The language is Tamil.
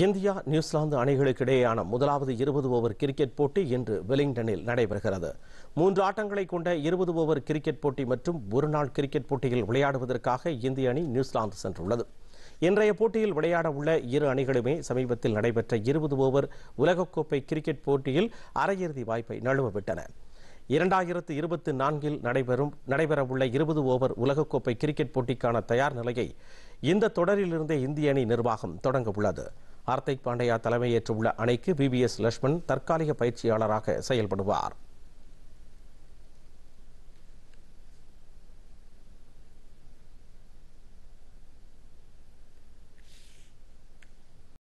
இந்தியா நியூசிலாந்து அணிகளுக்கு இடையேயான முதலாவது இருபது ஓவர் கிரிக்கெட் போட்டி இன்று வெலிங்டனில் நடைபெறுகிறது மூன்று ஆட்டங்களை கொண்ட இருபது ஓவர் கிரிக்கெட் போட்டி மற்றும் ஒருநாள் கிரிக்கெட் போட்டியில் விளையாடுவதற்காக இந்திய அணி நியூசிலாந்து சென்றுள்ளது இன்றைய போட்டியில் விளையாட உள்ள இரு அணிகளுமே சமீபத்தில் நடைபெற்ற இருபது ஓவர் உலகக்கோப்பை கிரிக்கெட் போட்டியில் அரையிறுதி வாய்ப்பை நழுவவிட்டன இரண்டாயிரத்து இருபத்தி நான்கில் நடைபெறும் நடைபெறவுள்ள இருபது ஓவர் உலகக்கோப்பை கிரிக்கெட் போட்டிக்கான தயார் நிலையை இந்த தொடரிலிருந்தே இந்திய அணி நிர்வாகம் தொடங்க உள்ளது ஹார்திக் பாண்டியா தலைமையேற்றுள்ள அணைக்கு பிபிஎஸ் லட்சுமண் தற்காலிக பயிற்சியாளராக செயல்படுவார்